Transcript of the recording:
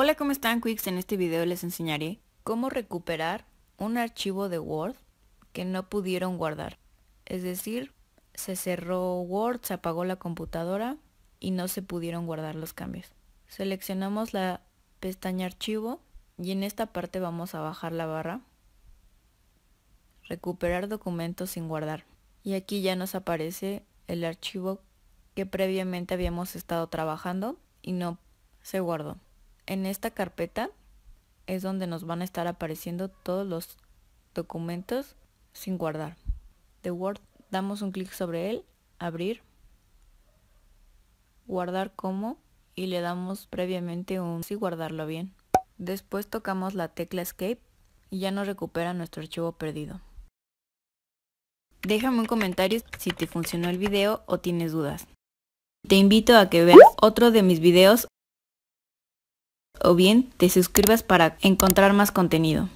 Hola, ¿cómo están Quicks? En este video les enseñaré cómo recuperar un archivo de Word que no pudieron guardar. Es decir, se cerró Word, se apagó la computadora y no se pudieron guardar los cambios. Seleccionamos la pestaña archivo y en esta parte vamos a bajar la barra. Recuperar documentos sin guardar. Y aquí ya nos aparece el archivo que previamente habíamos estado trabajando y no se guardó. En esta carpeta es donde nos van a estar apareciendo todos los documentos sin guardar. De Word damos un clic sobre él, abrir, guardar como y le damos previamente un si guardarlo bien. Después tocamos la tecla escape y ya nos recupera nuestro archivo perdido. Déjame un comentario si te funcionó el video o tienes dudas. Te invito a que veas otro de mis videos o bien te suscribas para encontrar más contenido.